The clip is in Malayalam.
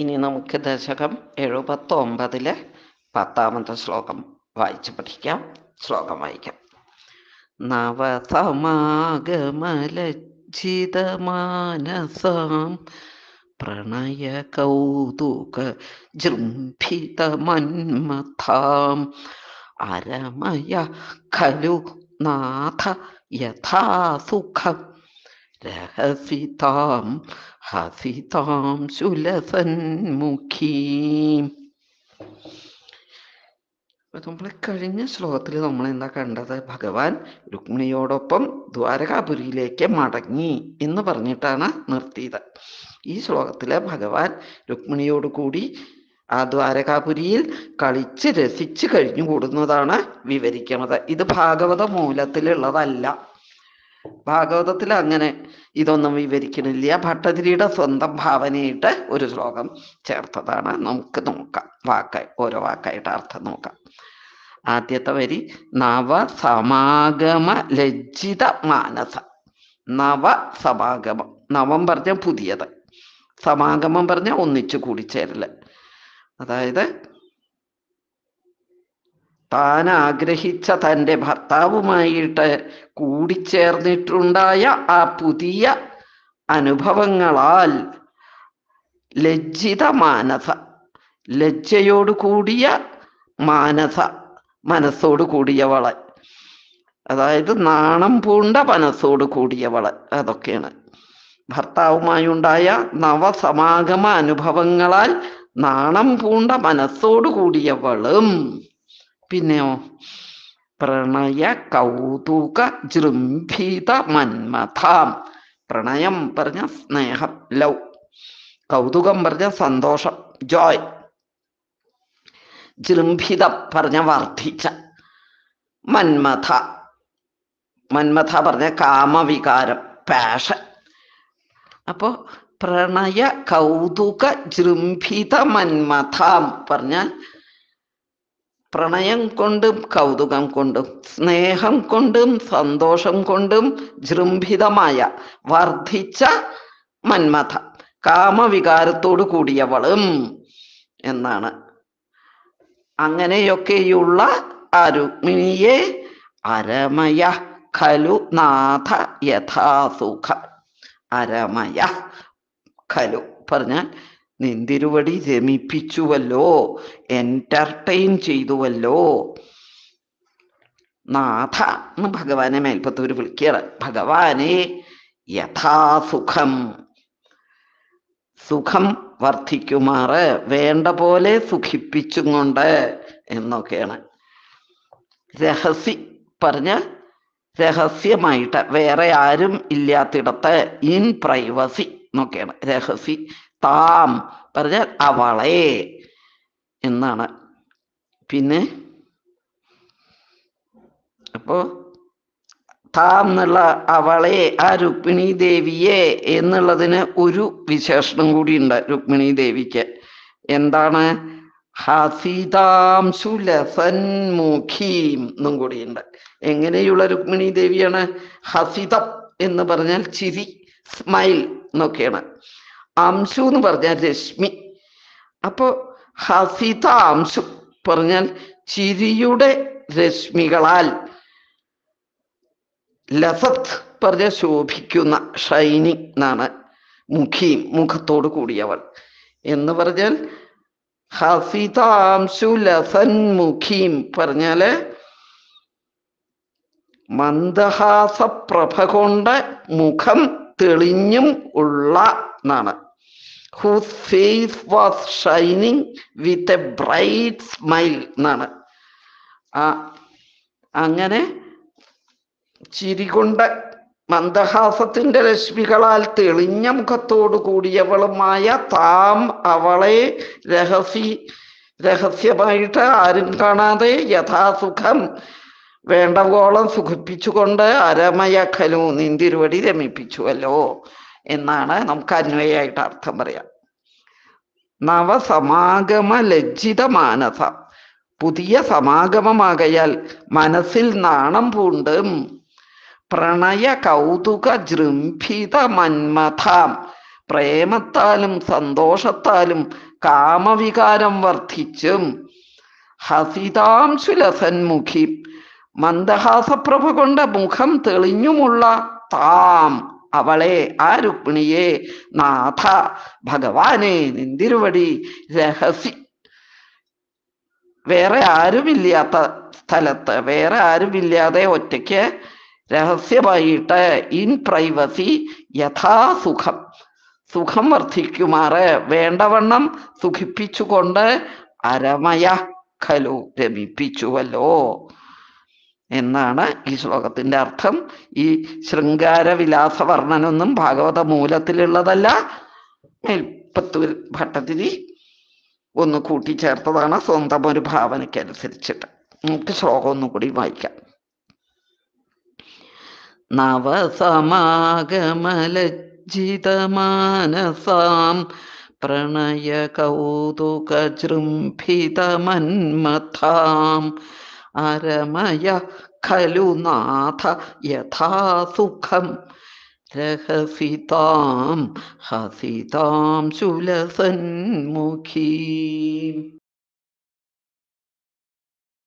ഇനി നമുക്ക് ദശകം എഴുപത്തൊമ്പതിലെ പത്താമത്തെ ശ്ലോകം വായിച്ചു പഠിക്കാം ശ്ലോകം വായിക്കാം പ്രണയ പ്രണയകൗതുക ജൃംഭിതമന്മഥാം അരമയ ഖലു നാഥ യഥാസുഖം രഹസിതാം حفظام സുലഫൻ മുഖീം നമ്മൾ കഴിഞ്ഞ ശ്ലോകത്തിൽ നമ്മൾ എന്താ കണ്ടത് ഭഗവാൻ രുക്മിണിയോടൊപ്പം ദ്വാരകാപുരിയിലേക്ക് മടങ്ങി എന്ന് പറഞ്ഞിട്ടാണ് നിർത്തിയത് ഈ ശ്ലോകത്തിൽ ഭഗവാൻ രുക്മിണിയോട് കൂടി ആ ദ്വാരകാപുരിയിൽ കളിച്ച് രസിച്ച് കഴിഞ്ഞു കൂടുന്നതാണ് വിവരിക്കുന്നത് ഇത് ഭാഗവത മൂലത്തിലുള്ളതല്ല ഭാഗവതത്തിൽ അങ്ങനെ ഇതൊന്നും വിവരിക്കണില്ല ഭട്ടതിരിയുടെ സ്വന്തം ഭാവനയിട്ട് ഒരു ശ്ലോകം ചേർത്തതാണ് നമുക്ക് നോക്കാം വാക്കായി ഓരോ വാക്കായിട്ട് അർത്ഥം നോക്കാം ആദ്യത്തെ വരി നവ സമാഗമ ലജ്ജിത മാനസ നവ സമാഗമം നവം പറഞ്ഞ പുതിയത് സമാഗമം പറഞ്ഞ ഒന്നിച്ചു കൂടിച്ചേരല് അതായത് താൻ ആഗ്രഹിച്ച തൻ്റെ ഭർത്താവുമായിട്ട് കൂടിച്ചേർന്നിട്ടുണ്ടായ ആ പുതിയ അനുഭവങ്ങളാൽ ലജ്ജിത മാനസ ലജ്ജയോട് കൂടിയ മാനസ മനസ്സോട് കൂടിയവള് അതായത് നാണം പൂണ്ട മനസ്സോട് കൂടിയവള് അതൊക്കെയാണ് ഭർത്താവുമായുണ്ടായ നവസമാഗമ അനുഭവങ്ങളാൽ നാണം പൂണ്ട മനസ്സോടു കൂടിയവളും പിന്നെയോ പ്രണയ കൗതുക ജൃംഭിത മന്മഥാം പ്രണയം പറഞ്ഞ സ്നേഹം ലവ് കൗതുകം പറഞ്ഞ സന്തോഷം ജോയ് ജൃംഭിതം പറഞ്ഞ വർദ്ധിച്ച മന്മഥ മന്മഥ പറഞ്ഞ കാമവികാരം പാഷൻ അപ്പോൾ പ്രണയ കൗതുക ജൃംഭിത മന്മഥാം പറഞ്ഞാൽ പ്രണയം കൊണ്ടും കൗതുകം കൊണ്ടും സ്നേഹം കൊണ്ടും സന്തോഷം കൊണ്ടും ജൃംഭിതമായ വർദ്ധിച്ച മന്മഥ കാമവികാരത്തോടു കൂടിയവളും എന്നാണ് അങ്ങനെയൊക്കെയുള്ള ആ രുക്മിണിയെ അരമയ ഖലു നാഥ യഥാസുഖ അരമയ ഖലു പറഞ്ഞാൽ നിന്തിരുവടി രമിപ്പിച്ചുവല്ലോ എന്റർടൈൻ ചെയ്തുവല്ലോ നാഥ എന്ന് ഭഗവാനെ മേൽപ്പത്തൂർ വിളിക്കുകയാണ് ഭഗവാനെ യഥാസുഖം സുഖം വർദ്ധിക്കുമാറ് വേണ്ട പോലെ സുഖിപ്പിച്ചും കൊണ്ട് എന്നൊക്കെയാണ് രഹസ്യ പറഞ്ഞ രഹസ്യമായിട്ട് വേറെ ആരും ഇല്ലാത്തിടത്ത് ഇൻ പ്രൈവസി എന്നൊക്കെയാണ് രഹസ്യ താം പറഞ്ഞാൽ അവളെ എന്നാണ് പിന്നെ അപ്പോ താം എന്നുള്ള അവളെ ആ രുക്മിണി ദേവിയെ എന്നുള്ളതിന് ഒരു വിശേഷണം കൂടിയുണ്ട് രുക്മിണി ദേവിക്ക് എന്താണ് ഹസിതാം സുലസൻ മുഖീം എന്നും കൂടിയുണ്ട് എങ്ങനെയുള്ള രുക്മിണി ദേവിയാണ് ഹസിതം എന്ന് പറഞ്ഞാൽ ചിരി സ്മൈൽ എന്നൊക്കെയാണ് അംശു എന്ന് പറഞ്ഞാൽ രശ്മി അപ്പോ ഹസിത അംശു പറഞ്ഞാൽ ചിരിയുടെ രശ്മികളാൽ ലസത്ത് പറഞ്ഞ ശോഭിക്കുന്ന ഷൈനി എന്നാണ് മുഖിയും മുഖത്തോട് കൂടിയവൾ എന്ന് പറഞ്ഞാൽ ഹസിതാംശു ലസൻ മുഖീം പറഞ്ഞാല് മന്ദഹാസപ്രഭ കൊണ്ട് മുഖം തെളിഞ്ഞും ഉള്ള എന്നാണ് whose face was shining with a bright smile എന്നാണ് അങ്ങനെ ചിരികൊണ്ട മന്ദഹാസത്തിന്റെ രശ്മികളാൽ തെളിഞ്ഞ മുഖത്തോടു കൂടിയവളുമായ താം അവളെ രഹസ്യ രഹസ്യമായിട്ട് ആരും കാണാതെ യഥാസുഖം വേണ്ടവോളം സുഖിപ്പിച്ചുകൊണ്ട് അരമയഖലു നിന്തിരുവടി രമിപ്പിച്ചുവല്ലോ എന്നാണ് നമുക്ക് അന്വയായിട്ട് അർത്ഥം പറയാം നവസമാഗമ ലജ്ജിത മാനസ പുതിയ സമാഗമമാകയാൽ മനസ്സിൽ നാണം പൂണ്ടും പ്രണയ കൗതുക ജൃംഭിത മന്മഥാം പ്രേമത്താലും സന്തോഷത്താലും കാമവികാരം വർദ്ധിച്ചും ഹസിതാംശുലസന്മുഖി മന്ദഹാസപ്രഭ കൊണ്ട മുഖം തെളിഞ്ഞുമുള്ള താം അവളെ ആ രുക്മിണിയെ നാഥ ഭഗവാനെ നിന്തിരുവടി രഹസി വേറെ ആരുമില്ലാത്ത സ്ഥലത്ത് വേറെ ആരുമില്ലാതെ ഒറ്റയ്ക്ക് രഹസ്യമായിട്ട് ഇൻ പ്രൈവസി യഥാസുഖം സുഖം വർദ്ധിക്കുമാറ് വേണ്ടവണ്ണം സുഖിപ്പിച്ചുകൊണ്ട് അരമയ ഖലു രമിപ്പിച്ചുവല്ലോ എന്നാണ് ഈ ശ്ലോകത്തിൻ്റെ അർത്ഥം ഈ ശൃംഗാരവിലാസ വർണ്ണനൊന്നും ഭാഗവത മൂലത്തിലുള്ളതല്ല മേൽപ്പത്തൂർ ഭട്ടതിരി ഒന്ന് കൂട്ടിച്ചേർത്തതാണ് സ്വന്തം ഒരു ഭാവനയ്ക്കനുസരിച്ചിട്ട് നമുക്ക് ശ്ലോകം ഒന്നും കൂടി വായിക്കാം നവസമാഗമലജ്ജിതമാനസാം പ്രണയ കൗതുകൃംഭിതമന്മഥാം അരമയ ഖലു നാഥ യഥാസുഖം രഹസിതാം ഹസിതാം ശുലസന്മുഖീം